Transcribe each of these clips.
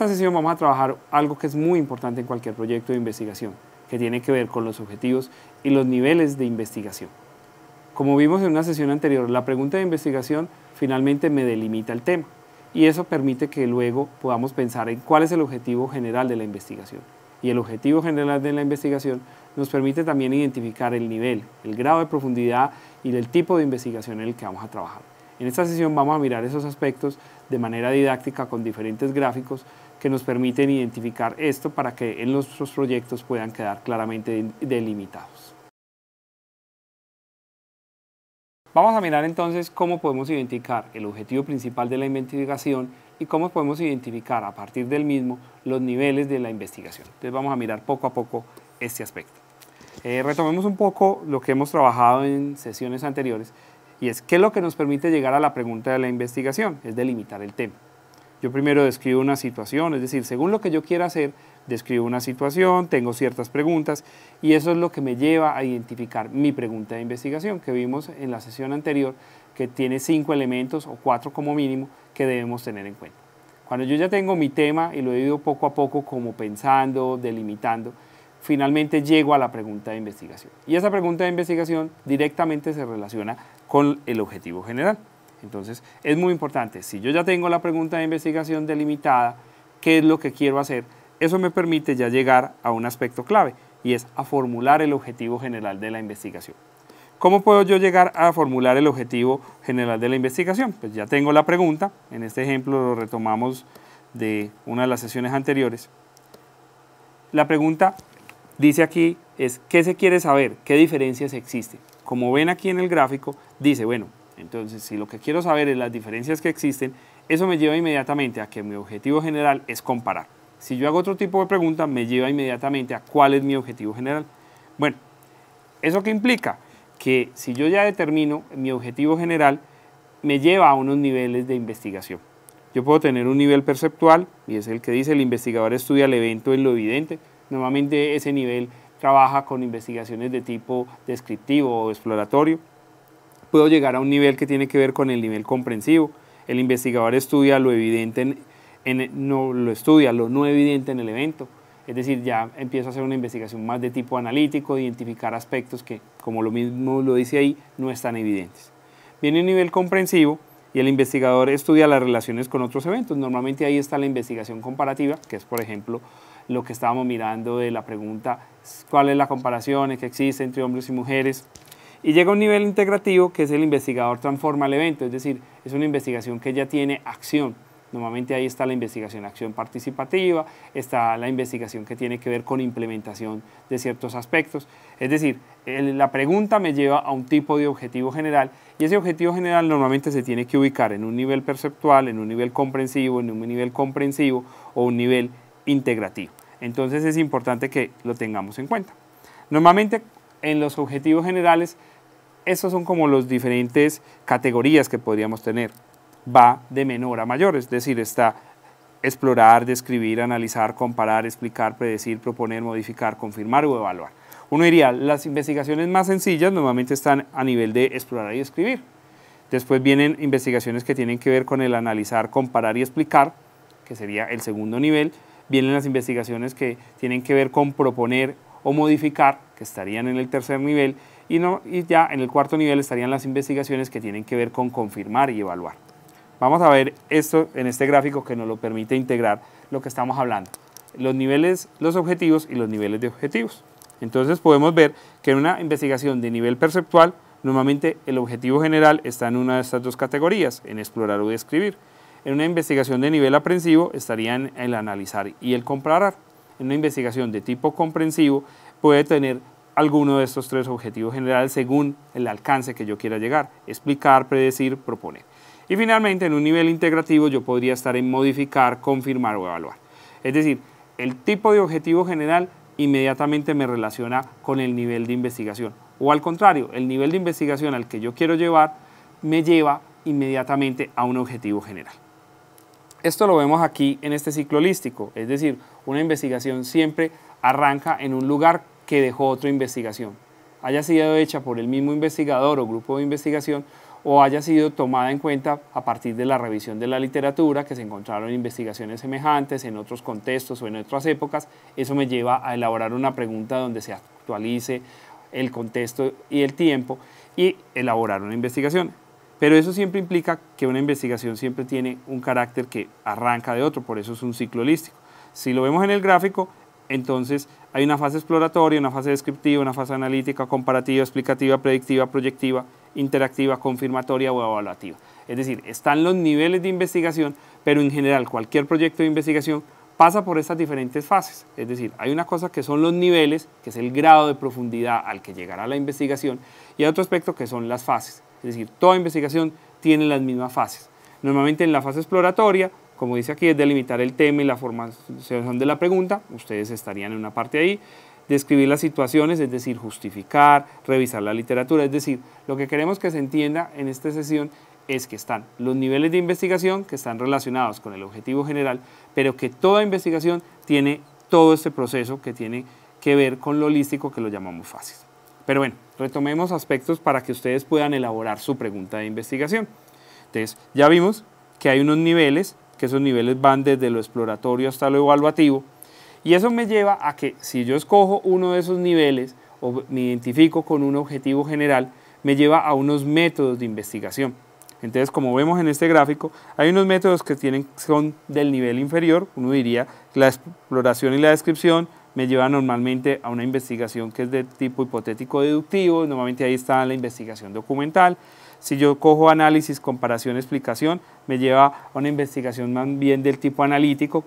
En esta sesión vamos a trabajar algo que es muy importante en cualquier proyecto de investigación, que tiene que ver con los objetivos y los niveles de investigación. Como vimos en una sesión anterior, la pregunta de investigación finalmente me delimita el tema y eso permite que luego podamos pensar en cuál es el objetivo general de la investigación. Y el objetivo general de la investigación nos permite también identificar el nivel, el grado de profundidad y el tipo de investigación en el que vamos a trabajar. En esta sesión vamos a mirar esos aspectos de manera didáctica con diferentes gráficos que nos permiten identificar esto para que en nuestros proyectos puedan quedar claramente delimitados. Vamos a mirar entonces cómo podemos identificar el objetivo principal de la investigación y cómo podemos identificar a partir del mismo los niveles de la investigación. Entonces vamos a mirar poco a poco este aspecto. Eh, retomemos un poco lo que hemos trabajado en sesiones anteriores y es que lo que nos permite llegar a la pregunta de la investigación, es delimitar el tema. Yo primero describo una situación, es decir, según lo que yo quiera hacer, describo una situación, tengo ciertas preguntas y eso es lo que me lleva a identificar mi pregunta de investigación que vimos en la sesión anterior, que tiene cinco elementos o cuatro como mínimo que debemos tener en cuenta. Cuando yo ya tengo mi tema y lo he ido poco a poco como pensando, delimitando, finalmente llego a la pregunta de investigación. Y esa pregunta de investigación directamente se relaciona con el objetivo general. Entonces, es muy importante. Si yo ya tengo la pregunta de investigación delimitada, ¿qué es lo que quiero hacer? Eso me permite ya llegar a un aspecto clave y es a formular el objetivo general de la investigación. ¿Cómo puedo yo llegar a formular el objetivo general de la investigación? Pues ya tengo la pregunta, en este ejemplo lo retomamos de una de las sesiones anteriores. La pregunta dice aquí es ¿qué se quiere saber? ¿Qué diferencias existen? Como ven aquí en el gráfico, dice, bueno, entonces, si lo que quiero saber es las diferencias que existen, eso me lleva inmediatamente a que mi objetivo general es comparar. Si yo hago otro tipo de pregunta, me lleva inmediatamente a cuál es mi objetivo general. Bueno, ¿eso qué implica? Que si yo ya determino mi objetivo general, me lleva a unos niveles de investigación. Yo puedo tener un nivel perceptual, y es el que dice el investigador estudia el evento en lo evidente. Normalmente ese nivel trabaja con investigaciones de tipo descriptivo o exploratorio puedo llegar a un nivel que tiene que ver con el nivel comprensivo. El investigador estudia lo evidente, en, no lo estudia, lo no evidente en el evento. Es decir, ya empiezo a hacer una investigación más de tipo analítico, identificar aspectos que, como lo mismo lo dice ahí, no están evidentes. Viene un nivel comprensivo y el investigador estudia las relaciones con otros eventos. Normalmente ahí está la investigación comparativa, que es, por ejemplo, lo que estábamos mirando de la pregunta, ¿cuál es la comparación que existe entre hombres y mujeres? Y llega a un nivel integrativo que es el investigador transforma el evento, es decir, es una investigación que ya tiene acción. Normalmente ahí está la investigación acción participativa, está la investigación que tiene que ver con implementación de ciertos aspectos. Es decir, la pregunta me lleva a un tipo de objetivo general y ese objetivo general normalmente se tiene que ubicar en un nivel perceptual, en un nivel comprensivo, en un nivel comprensivo o un nivel integrativo. Entonces es importante que lo tengamos en cuenta. Normalmente en los objetivos generales, esos son como las diferentes categorías que podríamos tener. Va de menor a mayor, es decir, está explorar, describir, analizar, comparar, explicar, predecir, proponer, modificar, confirmar o evaluar. Uno diría, las investigaciones más sencillas normalmente están a nivel de explorar y escribir. Después vienen investigaciones que tienen que ver con el analizar, comparar y explicar, que sería el segundo nivel. Vienen las investigaciones que tienen que ver con proponer o modificar, que estarían en el tercer nivel, y, no, y ya en el cuarto nivel estarían las investigaciones que tienen que ver con confirmar y evaluar. Vamos a ver esto en este gráfico que nos lo permite integrar lo que estamos hablando. Los niveles, los objetivos y los niveles de objetivos. Entonces podemos ver que en una investigación de nivel perceptual, normalmente el objetivo general está en una de estas dos categorías, en explorar o describir. En una investigación de nivel aprensivo estarían el analizar y el comparar. En una investigación de tipo comprensivo puede tener alguno de estos tres objetivos generales según el alcance que yo quiera llegar, explicar, predecir, proponer. Y finalmente, en un nivel integrativo yo podría estar en modificar, confirmar o evaluar. Es decir, el tipo de objetivo general inmediatamente me relaciona con el nivel de investigación. O al contrario, el nivel de investigación al que yo quiero llevar me lleva inmediatamente a un objetivo general. Esto lo vemos aquí en este ciclo holístico, es decir, una investigación siempre arranca en un lugar que dejó otra investigación, haya sido hecha por el mismo investigador o grupo de investigación o haya sido tomada en cuenta a partir de la revisión de la literatura, que se encontraron investigaciones semejantes en otros contextos o en otras épocas, eso me lleva a elaborar una pregunta donde se actualice el contexto y el tiempo y elaborar una investigación. Pero eso siempre implica que una investigación siempre tiene un carácter que arranca de otro, por eso es un ciclo holístico. Si lo vemos en el gráfico, entonces, hay una fase exploratoria, una fase descriptiva, una fase analítica, comparativa, explicativa, predictiva, proyectiva, interactiva, confirmatoria o evaluativa. Es decir, están los niveles de investigación, pero en general cualquier proyecto de investigación pasa por estas diferentes fases. Es decir, hay una cosa que son los niveles, que es el grado de profundidad al que llegará la investigación, y hay otro aspecto que son las fases. Es decir, toda investigación tiene las mismas fases. Normalmente en la fase exploratoria como dice aquí, es delimitar el tema y la formación de la pregunta, ustedes estarían en una parte ahí, describir las situaciones, es decir, justificar, revisar la literatura, es decir, lo que queremos que se entienda en esta sesión es que están los niveles de investigación que están relacionados con el objetivo general, pero que toda investigación tiene todo este proceso que tiene que ver con lo holístico que lo llamamos fácil. Pero bueno, retomemos aspectos para que ustedes puedan elaborar su pregunta de investigación. Entonces, ya vimos que hay unos niveles que esos niveles van desde lo exploratorio hasta lo evaluativo. Y eso me lleva a que si yo escojo uno de esos niveles o me identifico con un objetivo general, me lleva a unos métodos de investigación. Entonces, como vemos en este gráfico, hay unos métodos que tienen, son del nivel inferior, uno diría la exploración y la descripción, me lleva normalmente a una investigación que es de tipo hipotético deductivo, normalmente ahí está la investigación documental. Si yo cojo análisis, comparación, explicación, me lleva a una investigación más bien del tipo analítico,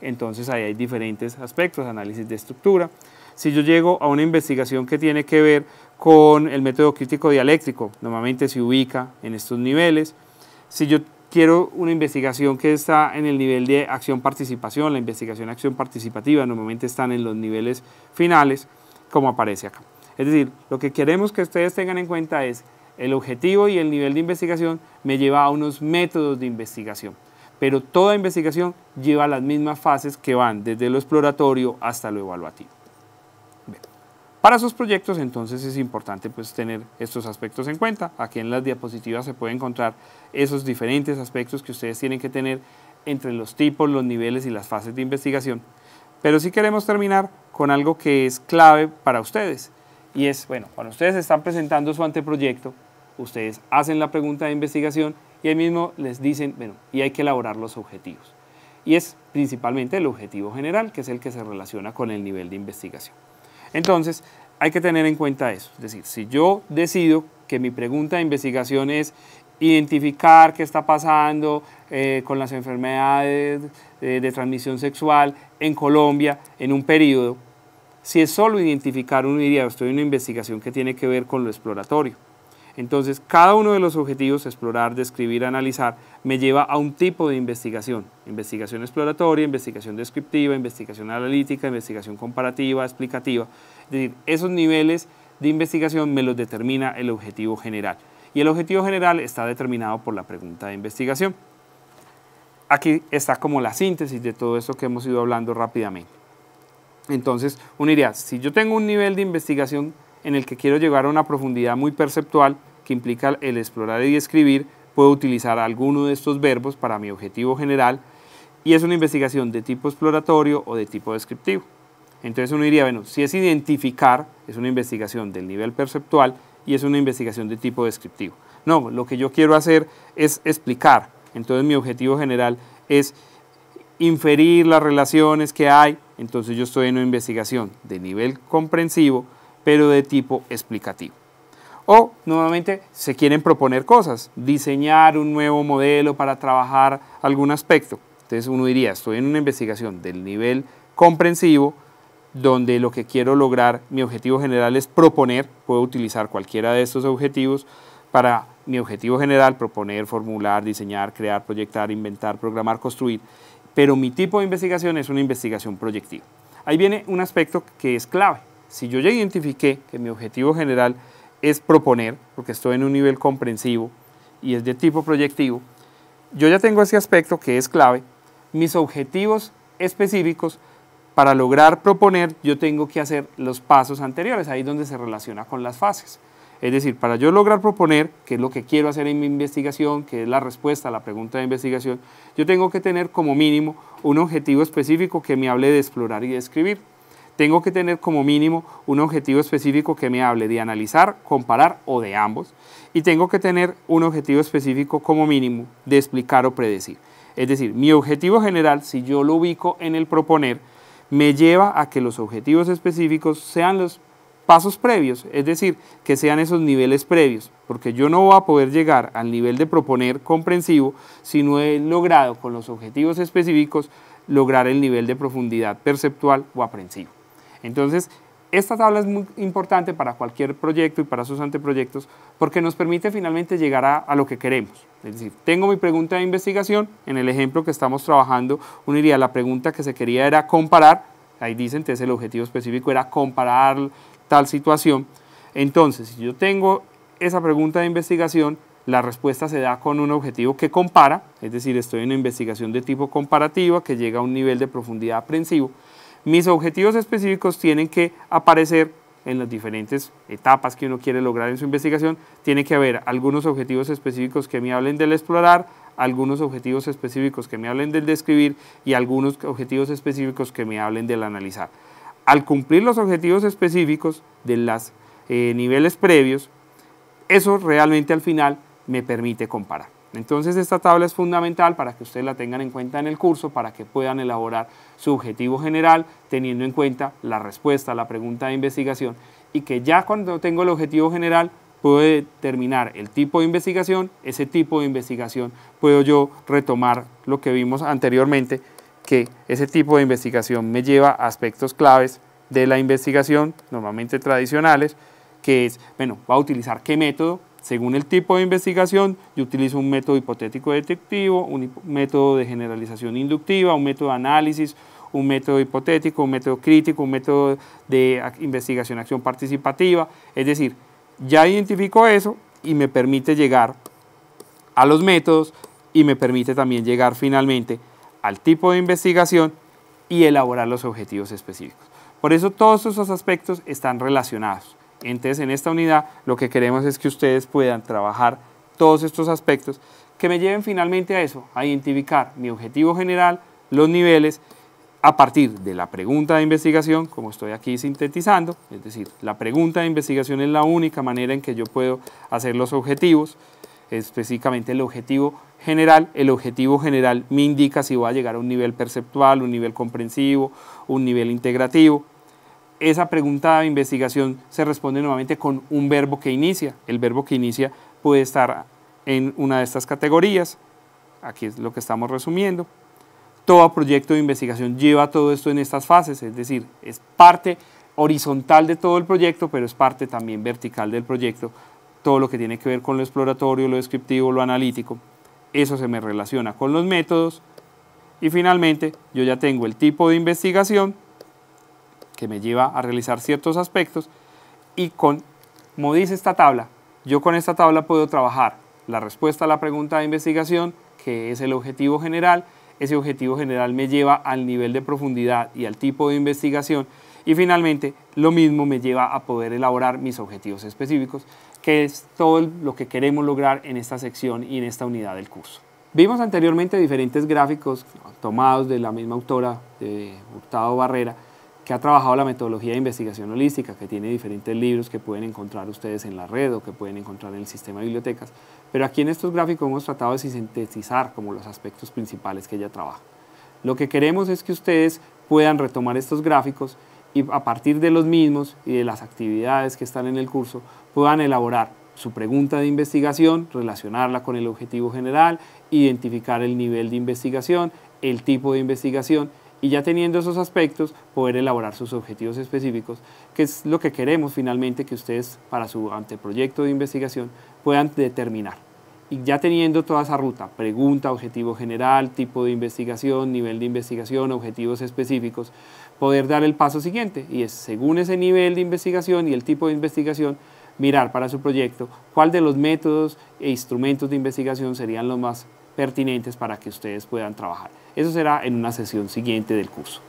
entonces ahí hay diferentes aspectos, análisis de estructura. Si yo llego a una investigación que tiene que ver con el método crítico dialéctrico, normalmente se ubica en estos niveles. Si yo quiero una investigación que está en el nivel de acción-participación, la investigación acción-participativa normalmente están en los niveles finales, como aparece acá. Es decir, lo que queremos que ustedes tengan en cuenta es el objetivo y el nivel de investigación me lleva a unos métodos de investigación. Pero toda investigación lleva las mismas fases que van desde lo exploratorio hasta lo evaluativo. Para sus proyectos entonces es importante pues, tener estos aspectos en cuenta. Aquí en las diapositivas se puede encontrar esos diferentes aspectos que ustedes tienen que tener entre los tipos, los niveles y las fases de investigación. Pero sí queremos terminar con algo que es clave para ustedes. Y es, bueno, cuando ustedes están presentando su anteproyecto, ustedes hacen la pregunta de investigación y ahí mismo les dicen, bueno, y hay que elaborar los objetivos. Y es principalmente el objetivo general, que es el que se relaciona con el nivel de investigación. Entonces, hay que tener en cuenta eso. Es decir, si yo decido que mi pregunta de investigación es identificar qué está pasando eh, con las enfermedades eh, de, transmisión sexual en Colombia en un periodo, si es solo identificar, uno diría, estoy en una investigación que tiene que ver con lo exploratorio. Entonces, cada uno de los objetivos, explorar, describir, analizar, me lleva a un tipo de investigación. Investigación exploratoria, investigación descriptiva, investigación analítica, investigación comparativa, explicativa. Es decir, esos niveles de investigación me los determina el objetivo general. Y el objetivo general está determinado por la pregunta de investigación. Aquí está como la síntesis de todo esto que hemos ido hablando rápidamente. Entonces, uniría, si yo tengo un nivel de investigación en el que quiero llegar a una profundidad muy perceptual que implica el explorar y escribir, puedo utilizar alguno de estos verbos para mi objetivo general y es una investigación de tipo exploratorio o de tipo descriptivo. Entonces uno diría, bueno, si es identificar, es una investigación del nivel perceptual y es una investigación de tipo descriptivo. No, lo que yo quiero hacer es explicar. Entonces mi objetivo general es inferir las relaciones que hay. Entonces yo estoy en una investigación de nivel comprensivo pero de tipo explicativo. O nuevamente se quieren proponer cosas, diseñar un nuevo modelo para trabajar algún aspecto. Entonces uno diría, estoy en una investigación del nivel comprensivo, donde lo que quiero lograr, mi objetivo general es proponer, puedo utilizar cualquiera de estos objetivos para mi objetivo general, proponer, formular, diseñar, crear, proyectar, inventar, programar, construir, pero mi tipo de investigación es una investigación proyectiva. Ahí viene un aspecto que es clave, si yo ya identifiqué que mi objetivo general es proponer, porque estoy en un nivel comprensivo y es de tipo proyectivo, yo ya tengo ese aspecto que es clave. Mis objetivos específicos, para lograr proponer, yo tengo que hacer los pasos anteriores, ahí es donde se relaciona con las fases. Es decir, para yo lograr proponer que es lo que quiero hacer en mi investigación, que es la respuesta a la pregunta de investigación, yo tengo que tener como mínimo un objetivo específico que me hable de explorar y de escribir. Tengo que tener como mínimo un objetivo específico que me hable de analizar, comparar o de ambos. Y tengo que tener un objetivo específico como mínimo de explicar o predecir. Es decir, mi objetivo general, si yo lo ubico en el proponer, me lleva a que los objetivos específicos sean los pasos previos, es decir, que sean esos niveles previos, porque yo no voy a poder llegar al nivel de proponer comprensivo si no he logrado con los objetivos específicos lograr el nivel de profundidad perceptual o aprensivo. Entonces, esta tabla es muy importante para cualquier proyecto y para sus anteproyectos porque nos permite finalmente llegar a, lo que queremos. Es decir, tengo mi pregunta de investigación, en el ejemplo que estamos trabajando, uniría la pregunta que se quería era comparar, ahí dicen, entonces el objetivo específico era comparar tal situación. Entonces, si yo tengo esa pregunta de investigación, la respuesta se da con un objetivo que compara, es decir, estoy en una investigación de tipo comparativa que llega a un nivel de profundidad aprensivo mis objetivos específicos tienen que aparecer en las diferentes etapas que uno quiere lograr en su investigación, tiene que haber algunos objetivos específicos que me hablen del explorar, algunos objetivos específicos que me hablen del describir y algunos objetivos específicos que me hablen del analizar. Al cumplir los objetivos específicos de los eh, niveles previos, eso realmente al final me permite comparar. Entonces esta tabla es fundamental para que ustedes la tengan en cuenta en el curso, para que puedan elaborar su objetivo general teniendo en cuenta la respuesta a la pregunta de investigación y que ya cuando tengo el objetivo general puedo determinar el tipo de investigación, ese tipo de investigación puedo yo retomar lo que vimos anteriormente, que ese tipo de investigación me lleva a aspectos claves de la investigación, normalmente tradicionales, que es, bueno, va a utilizar qué método, según el tipo de investigación, yo utilizo un método hipotético detectivo, un método de generalización inductiva, un método de análisis, un método hipotético, un método crítico, un método de investigación acción participativa. Es decir, ya identifico eso y me permite llegar a los métodos y me permite también llegar finalmente al tipo de investigación y elaborar los objetivos específicos. Por eso todos esos aspectos están relacionados. Entonces, en esta unidad lo que queremos es que ustedes puedan trabajar todos estos aspectos que me lleven finalmente a eso, a identificar mi objetivo general, los niveles, a partir de la pregunta de investigación, como estoy aquí sintetizando, es decir, la pregunta de investigación es la única manera en que yo puedo hacer los objetivos, específicamente el objetivo general. El objetivo general me indica si voy a llegar a un nivel perceptual, un nivel comprensivo, un nivel integrativo, esa pregunta de investigación se responde nuevamente con un verbo que inicia. El verbo que inicia puede estar en una de estas categorías. Aquí es lo que estamos resumiendo. Todo proyecto de investigación lleva todo esto en estas fases, es decir, es parte horizontal de todo el proyecto, pero es parte también vertical del proyecto. Todo lo que tiene que ver con lo exploratorio, lo descriptivo, lo analítico. Eso se me relaciona con los métodos. Y finalmente, yo ya tengo el tipo de investigación, que me lleva a realizar ciertos aspectos y con, como dice esta tabla, yo con esta tabla puedo trabajar la respuesta a la pregunta de investigación, que es el objetivo general, ese objetivo general me lleva al nivel de profundidad y al tipo de investigación y finalmente lo mismo me lleva a poder elaborar mis objetivos específicos, que es todo lo que queremos lograr en esta sección y en esta unidad del curso. Vimos anteriormente diferentes gráficos tomados de la misma autora, de Hurtado Barrera, que ha trabajado la metodología de investigación holística, que tiene diferentes libros que pueden encontrar ustedes en la red o que pueden encontrar en el sistema de bibliotecas, pero aquí en estos gráficos hemos tratado de sintetizar como los aspectos principales que ella trabaja. Lo que queremos es que ustedes puedan retomar estos gráficos y a partir de los mismos y de las actividades que están en el curso puedan elaborar su pregunta de investigación, relacionarla con el objetivo general, identificar el nivel de investigación, el tipo de investigación y ya teniendo esos aspectos, poder elaborar sus objetivos específicos, que es lo que queremos finalmente que ustedes para su anteproyecto de investigación puedan determinar. Y ya teniendo toda esa ruta, pregunta, objetivo general, tipo de investigación, nivel de investigación, objetivos específicos, poder dar el paso siguiente y es según ese nivel de investigación y el tipo de investigación, mirar para su proyecto cuál de los métodos e instrumentos de investigación serían los más pertinentes para que ustedes puedan trabajar. Eso será en una sesión siguiente del curso.